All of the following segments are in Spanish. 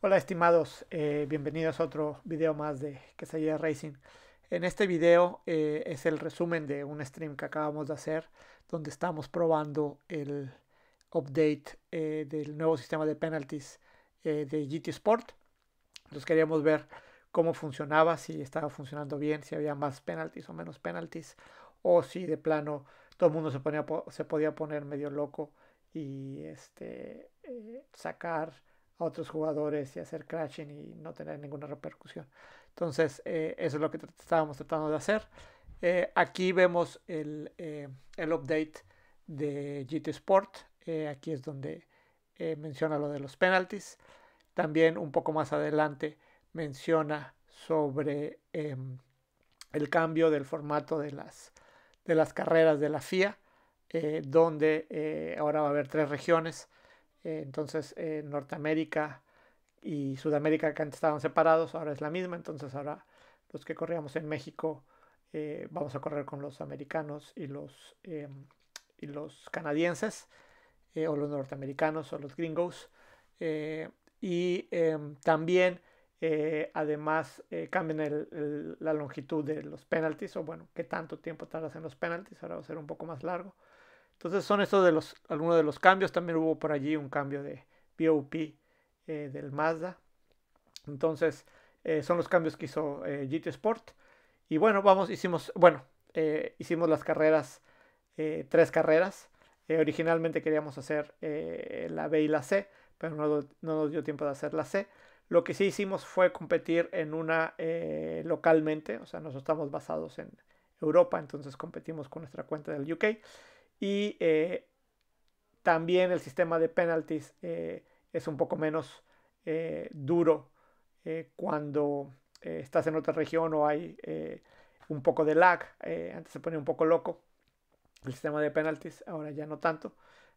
Hola estimados, eh, bienvenidos a otro video más de Quesadilla Racing. En este video eh, es el resumen de un stream que acabamos de hacer donde estamos probando el update eh, del nuevo sistema de penalties de GT Sport. Entonces queríamos ver cómo funcionaba, si estaba funcionando bien, si había más penalties o menos penalties o si de plano todo el mundo se, se podía poner medio loco y este, sacar otros jugadores y hacer crashing y no tener ninguna repercusión. Entonces, eh, eso es lo que estábamos tratando de hacer. Eh, aquí vemos el, eh, update de GT Sport. aquí es donde menciona lo de los penalties. También un poco más adelante menciona sobre em, el cambio del formato de de las carreras de la FIA, donde ahora va a haber tres regiones eh, entonces, eh, Norteamérica y Sudamérica, que antes estaban separados, ahora es la misma. Entonces, ahora los que corríamos en México eh, vamos a correr con los americanos y los, y los canadienses, o los norteamericanos o los gringos. y también. además, cambian la longitud de los penalties, o bueno, qué tanto tiempo tardas en los penalties, ahora va a ser un poco más largo. Entonces son estos de los, algunos de los cambios. También hubo por allí un cambio de BOP eh, del Mazda. Entonces eh, son los cambios que hizo eh, GT Sport. Y bueno, vamos, hicimos, bueno, hicimos las carreras, tres carreras. originalmente queríamos hacer la B y la C, pero no, no, nos dio tiempo de hacer la C. Lo que sí hicimos fue competir en una localmente, o sea, nosotros estamos basados en Europa, entonces competimos con nuestra cuenta del UK y eh, también el sistema de penalties eh, es un poco menos eh, duro cuando estás en otra región o hay un poco de lag. antes se ponía un poco loco el sistema de penalties, ahora ya no tanto.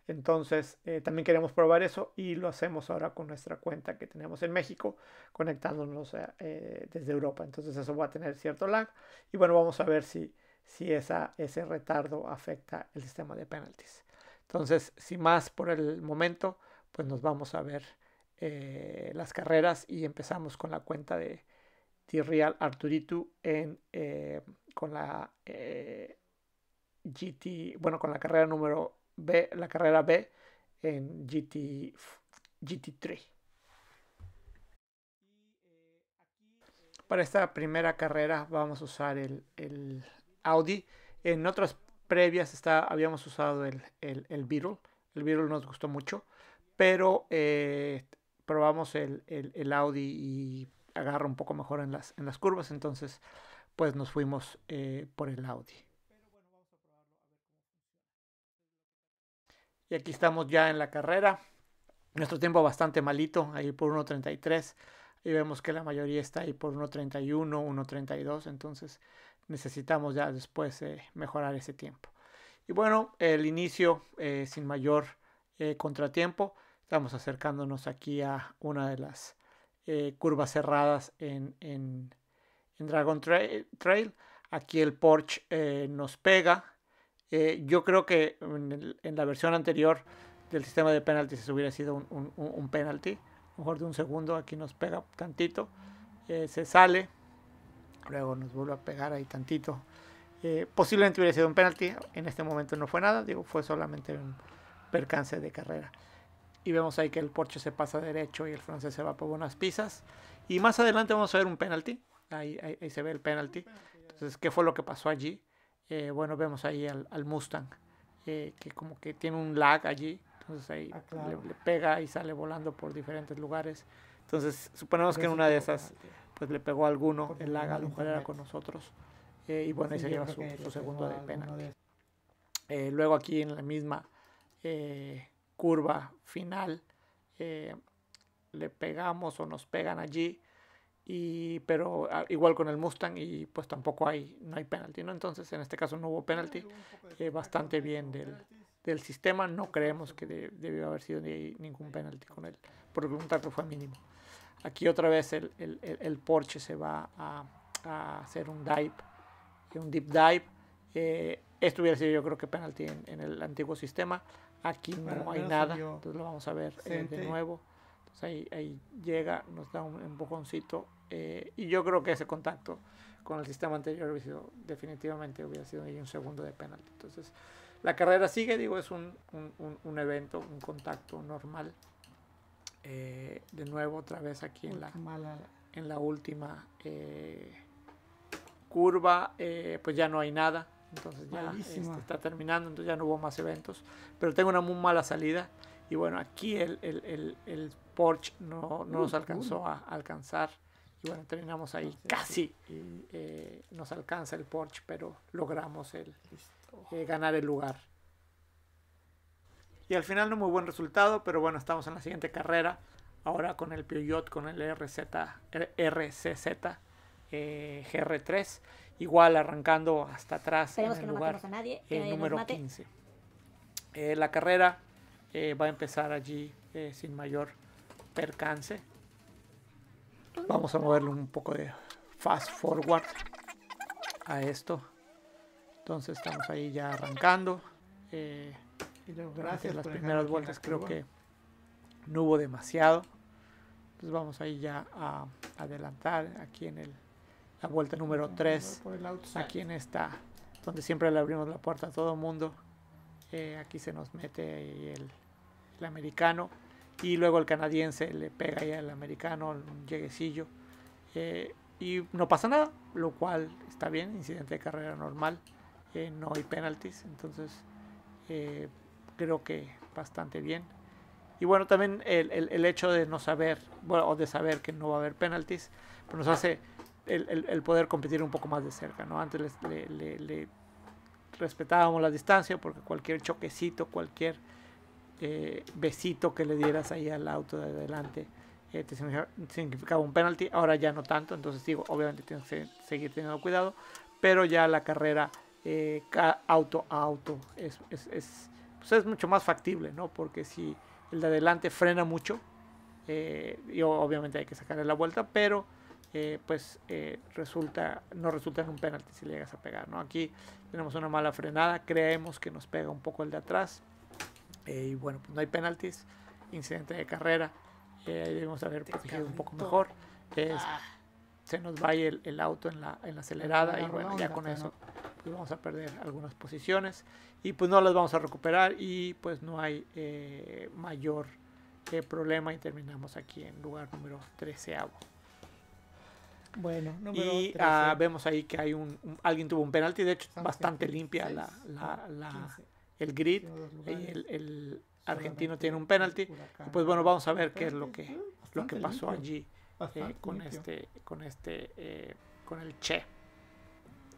Entonces, también queremos probar eso y lo hacemos ahora con nuestra cuenta que tenemos en México, conectándonos desde Europa. Entonces, eso va a tener cierto lag. Y bueno, vamos a ver si si esa, ese retardo afecta el sistema de penalties. Entonces, sin más por el momento, pues nos vamos a ver eh, las carreras y empezamos con la cuenta de T-Real Arturitu en, eh, con la eh, GT, bueno, con la carrera número B, la carrera B en GT, 3 Para esta primera carrera vamos a usar el, Audi. En otras previas está, habíamos usado el, el, el Beetle. El Beetle nos gustó mucho. Pero eh, probamos el, el, el, Audi y agarra un poco mejor en las, en las curvas. Entonces, pues nos fuimos eh, por el Audi. Y aquí estamos ya en la carrera. Nuestro tiempo bastante malito, ahí por 1.33. Y vemos que la mayoría está ahí por 1.31, 1.32. Entonces, necesitamos ya después eh, mejorar ese tiempo. Y bueno, el inicio eh, sin mayor eh, contratiempo. Estamos acercándonos aquí a una de las curvas cerradas en, en, Dragon Trail. Aquí el Porsche nos pega. yo creo que en, la versión anterior del sistema de penaltis hubiera sido un, un, un penalti, mejor de un segundo. Aquí nos pega tantito. se sale, Luego nos vuelve a pegar ahí tantito. Eh, posiblemente hubiera sido un penalti. En este momento no fue nada. Digo, fue solamente un percance de carrera. Y vemos ahí que el Porsche se pasa derecho y el francés se va por buenas pisas. Y más adelante vamos a ver un penalti. Ahí, ahí, se ve el penalti. Entonces, ¿qué fue lo que pasó allí? Eh, bueno, vemos ahí al, Mustang, eh, que como que tiene un lag allí. Entonces ahí ah, le, le, pega y sale volando por diferentes lugares. Entonces, suponemos que en una de esas pues le pegó a alguno en la era con nosotros. Eh, y bueno, ahí se lleva su, segundo de penalti. Eh, luego aquí en la misma eh, curva final le pegamos o nos pegan allí. Y, pero ah, igual con el Mustang y pues tampoco hay no hay penalti entonces en este caso no hubo penalti bastante bien del, del, sistema no creemos que debió haber sido ningún penalti con él por el que fue mínimo Aquí otra vez el, el, el Porsche se va a, a, hacer un dive, un deep dive. Eh, esto hubiera sido yo creo que penalti en, el antiguo sistema. Aquí no hay nada, entonces lo vamos a ver eh, de nuevo. Entonces ahí, ahí, llega, nos da un empujoncito eh, y yo creo que ese contacto con el sistema anterior sido, definitivamente hubiera sido ahí un segundo de penalti. Entonces la carrera sigue, digo, es un, un, un evento, un contacto normal. Eh, de nuevo otra vez aquí en la, en la última eh, curva, eh, pues ya no hay nada. Entonces ya este, está terminando, entonces ya no hubo más eventos. Pero tengo una muy mala salida. Y bueno, aquí el, el, Porsche no, uh, nos alcanzó a alcanzar. Y bueno, terminamos ahí casi. nos alcanza el Porsche, pero logramos el, ganar el lugar. Y al final no muy buen resultado, pero bueno, estamos en la siguiente carrera. Ahora con el Peugeot, con el RCZ eh, GR3. Igual arrancando hasta atrás. en el lugar, el número 15. Eh, la carrera eh, va a empezar allí sin mayor percance. Vamos a moverle un poco de fast forward a esto. Entonces estamos ahí ya arrancando. Eh, Gracias gracias. Las primeras vueltas creo que no hubo demasiado. Pues vamos ahí ya a adelantar aquí en el, la vuelta número 3. Aquí en esta, donde siempre le abrimos la puerta a todo mundo. Eh, aquí se nos mete el, americano y luego el canadiense le pega ya al americano un lleguecillo eh, y no pasa nada, lo cual está bien, incidente de carrera normal, eh, no hay penalties, entonces creo que bastante bien. Y bueno, también el, el, el hecho de no saber, o de saber que no va a haber penalties, pues nos hace el, el, poder competir un poco más de cerca, ¿no? Antes le, le, le respetábamos la distancia porque cualquier choquecito, cualquier eh, besito que le dieras ahí al auto de adelante eh, te significaba un penalti. Ahora ya no tanto, entonces digo, obviamente tienes que seguir teniendo cuidado, pero ya la carrera eh, auto a auto es, es, es, pues es mucho más factible, ¿no? Porque si el de adelante frena mucho, eh, obviamente hay que sacarle la vuelta, pero eh, pues eh, resulta, no resulta en un penalti si le llegas a pegar, ¿no? Aquí tenemos una mala frenada, creemos que nos pega un poco el de atrás, eh, y bueno, pues no hay penaltis, incidente de carrera, debemos haber protegido un poco mejor. Ah. se nos va el, el auto en la, en la acelerada, y bueno, ya con eso vamos a perder algunas posiciones y pues no las vamos a recuperar y pues no hay eh, mayor eh, problema y terminamos aquí en lugar número 13. Bueno, y ah, vemos ahí que hay un, alguien tuvo un penalti, de hecho bastante limpia la, el grid, el, argentino tiene un penalti pues bueno vamos a ver qué es lo que eh, lo que pasó allí con este con este con el Che.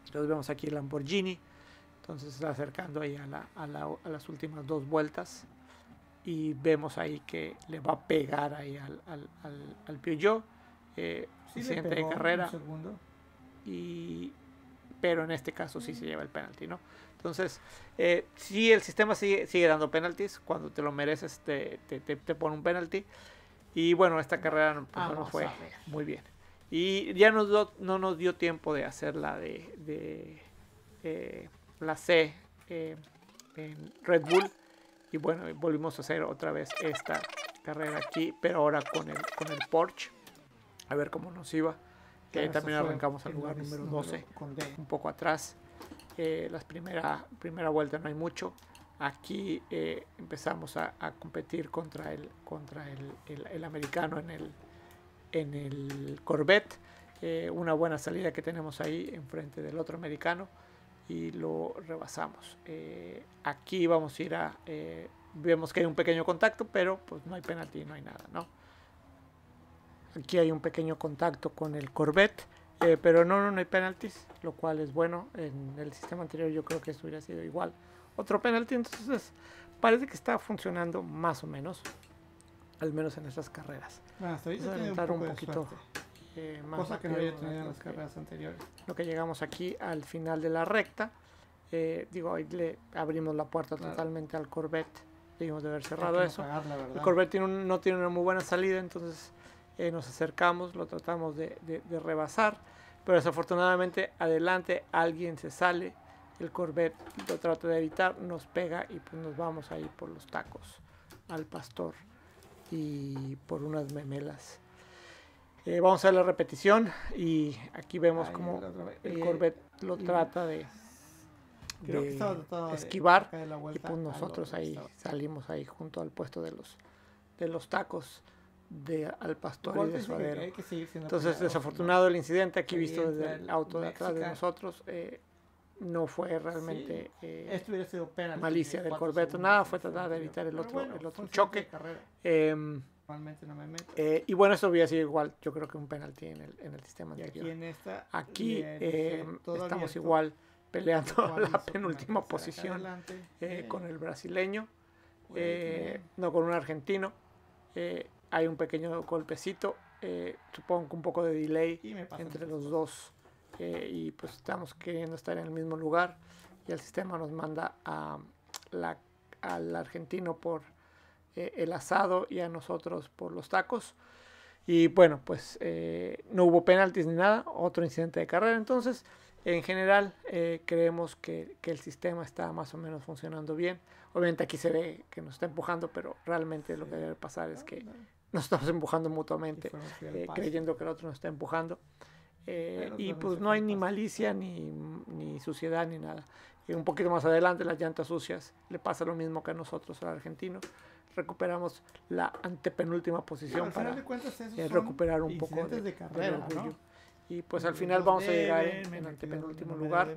Entonces vemos aquí el Lamborghini. Entonces está acercando ahí a, las últimas dos vueltas. Y vemos ahí que le va a pegar ahí al, al, al, al Eh, de carrera. Y, pero en este caso sí se lleva el penalti, ¿no? Entonces, eh, si el sistema sigue, sigue dando penaltis, cuando te lo mereces te, pone un penalti. Y bueno, esta carrera pues, no fue muy bien. Y ya nos no nos dio tiempo de hacer la de, de eh, la C eh, en Red Bull. Y bueno, volvimos a hacer otra vez esta carrera aquí, pero ahora con el, con el Porsche. A ver cómo nos iba. Que ahí también arrancamos al lugar número 12, un poco atrás. Eh, Las primeras primera, vuelta no hay mucho. Aquí empezamos a, competir contra el, contra el, el americano en el, en el Corvette. Eh, una buena salida que tenemos ahí enfrente del otro americano y lo rebasamos. Eh, aquí vamos a ir a... Eh, vemos que hay un pequeño contacto, pero pues no hay penalti, no hay nada, ¿no? Aquí hay un pequeño contacto con el Corvette, pero no, no, no hay penaltis, lo cual es bueno. En el sistema anterior yo creo que eso hubiera sido igual. Otro penalti, entonces parece que está funcionando más o menos al menos en nuestras carreras. Ah, poquito. Eh, Cosa que no había tenido en las carreras anteriores. Lo que llegamos aquí al final de la recta. Eh, digo, hoy le abrimos la puerta totalmente al Corvette. Debimos de haber cerrado eso. el Corvette tiene no tiene una muy buena salida, entonces eh, nos acercamos, lo tratamos de, rebasar. Pero desafortunadamente, adelante alguien se sale el Corvette lo trata de evitar, nos pega y pues nos vamos ahí por los tacos al pastor y por unas memelas. Eh, vamos a ver la repetición y aquí vemos como cómo el eh, Corvette lo trata de, esquivar y pues nosotros ahí salimos ahí junto al puesto de los de los tacos de al pastor y de suadero. Entonces, desafortunado el incidente aquí visto desde el auto de atrás de nosotros. Eh, no fue realmente eh, malicia del Corvette, nada, fue tratar de evitar el otro, el otro choque. Em, no me meto. Eh, y bueno, esto hubiera sido igual, yo creo que un penalti en el, en el sistema de Aquí, aquí em, estamos igual peleando la penúltima posición eh, con el brasileño, no con un argentino. hay un pequeño golpecito, supongo que un poco de delay entre los dos y pues estamos queriendo estar en el mismo lugar y el sistema nos manda a al argentino por eh, el asado y a nosotros por los tacos. Y bueno, pues eh, no hubo penaltis ni nada, otro incidente de carrera. Entonces, en general, eh, creemos que, que, el sistema está más o menos funcionando bien. Obviamente aquí se ve que nos está empujando, pero realmente lo que debe pasar es que ah, nos estamos empujando mutuamente, creyendo que el otro nos está empujando. Eh, y pues no hay ni malicia, ni, ni suciedad, ni nada. Y eh, un poquito más adelante, las llantas sucias, le pasa lo mismo que a nosotros, al argentino. Recuperamos la antepenúltima posición para eh, recuperar un poco de, Y pues al final vamos a llegar en, antepenúltimo lugar.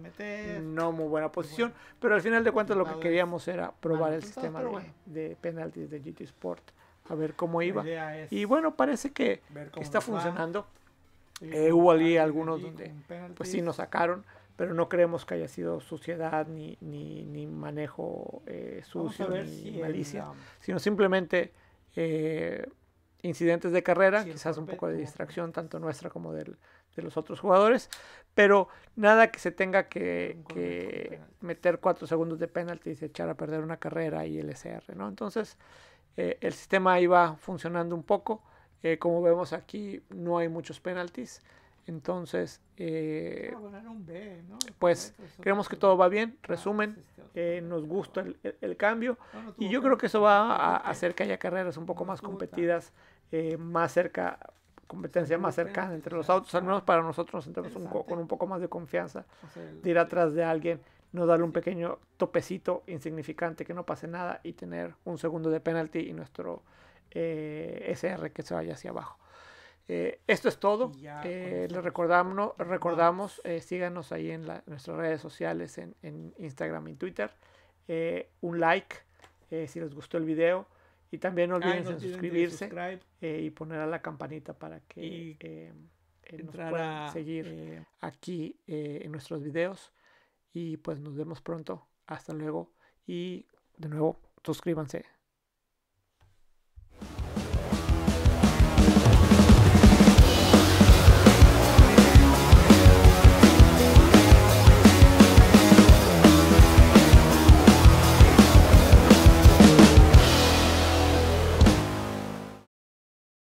no muy buena pues posición, pero al final de cuentas lo que queríamos era probar ah, el sistema de, de penaltis de GT Sport, a ver cómo iba. Y bueno, parece que está funcionando. Eh, hubo allí algunos donde, pues sí, nos sacaron, pero no creemos que haya sido suciedad ni, ni, ni manejo eh, sucio ni malicia, um, sino simplemente eh, incidentes de carrera, quizás un poco de distracción, tanto nuestra como del, de los otros jugadores, pero nada que se tenga que, meter cuatro segundos de penalti y echar a perder una carrera y el SR, e ¿no? Entonces, el sistema iba funcionando un poco. Eh, como vemos aquí, no hay muchos penaltis. Entonces, eh, ah, pues creemos que todo va bien. Ah, Resumen, pues, este, eh, nos gusta el, cambio y yo creo que eso va a hacer que haya carreras un poco más competidas, más cerca competencia más cercana entre los autos, al menos para nosotros nos un con un poco más de confianza de ir atrás de alguien, no darle un pequeño topecito insignificante que no pase nada y tener un segundo de penalti y nuestro eh, SR que se vaya hacia abajo. Eh, esto es todo. Eh, les recordamos, recordamos síganos ahí en, nuestras redes sociales, en, Instagram y Twitter. un like si les gustó el video. Y también no olviden, suscribirse y poner a la campanita para que nos puedan seguir aquí en nuestros videos. Y pues nos vemos pronto. Hasta luego. Y de nuevo, suscríbanse.